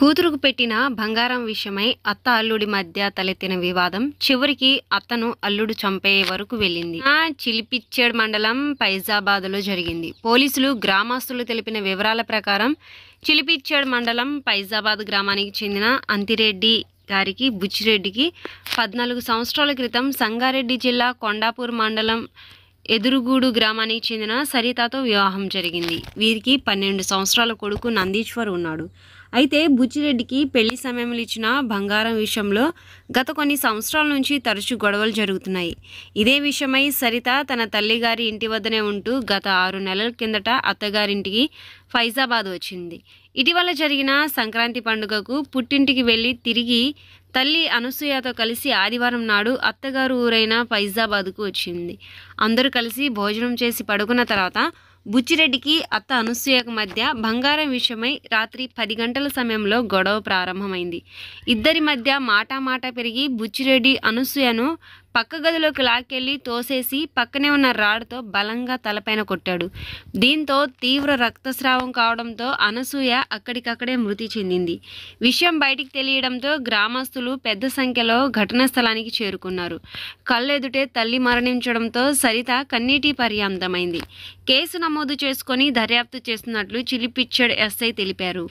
కూతురుకు పెట్టిన బంగారం విషయమై అత్త అల్లుడి మధ్య తలెత్తిన వివాదం చివరికి అత్తను అల్లుడు చంపే వరకు వెళ్ళింది ఆ చిలిపిచ్చేడ్ మండలం ఫైజాబాద్ లో జరిగింది పోలీసులు గ్రామస్తులు తెలిపిన వివరాల ప్రకారం చిలిపిచ్చేడ్ మండలం ఫైజాబాద్ గ్రామానికి చెందిన అంతిరెడ్డి గారికి బుచ్చిరెడ్డికి పద్నాలుగు సంవత్సరాల క్రితం సంగారెడ్డి జిల్లా కొండాపూర్ మండలం ఎదురుగూడు గ్రామానికి చెందిన సరితాతో వివాహం జరిగింది వీరికి పన్నెండు సంవత్సరాల కొడుకు నందీశ్వర్ ఉన్నాడు అయితే బుచ్చిరెడ్డికి పెళ్లి సమయంలో ఇచ్చిన బంగారం విషయంలో గత కొన్ని సంవత్సరాల నుంచి తరచూ గొడవలు జరుగుతున్నాయి ఇదే విషయమై సరిత తన తల్లిగారి ఇంటి వద్దనే ఉంటూ గత ఆరు నెలల కిందట అత్తగారింటికి ఫైజాబాద్ వచ్చింది ఇటీవల జరిగిన సంక్రాంతి పండుగకు పుట్టింటికి వెళ్ళి తిరిగి తల్లి అనసూయతో కలిసి ఆదివారం నాడు అత్తగారు ఊరైన ఫైజాబాద్కు వచ్చింది అందరూ కలిసి భోజనం చేసి పడుకున్న తర్వాత బుచ్చిరెడ్డికి అత్త అనసూయకు మధ్య బంగారం విషయమై రాత్రి పది గంటల సమయంలో గొడవ ప్రారంభమైంది ఇద్దరి మధ్య మాటా మాట పెరిగి బుచ్చిరెడ్డి అనసూయను పక్క గదిలోకి లాక్కెళ్ళి తోసేసి పక్కనే ఉన్న రాడ్తో బలంగా తలపైన కొట్టాడు దీంతో తీవ్ర రక్తస్రావం కావడంతో అనసూయ అక్కడికక్కడే మృతి చెందింది విషయం బయటికి తెలియడంతో గ్రామస్తులు పెద్ద సంఖ్యలో ఘటనా స్థలానికి చేరుకున్నారు కళ్ళెదుటే తల్లి మరణించడంతో సరిత కన్నీటి పర్యాంతమైంది కేసు నమోదు చేసుకొని దర్యాప్తు చేస్తున్నట్లు చిలిపిచ్చడ్ ఎస్ఐ తెలిపారు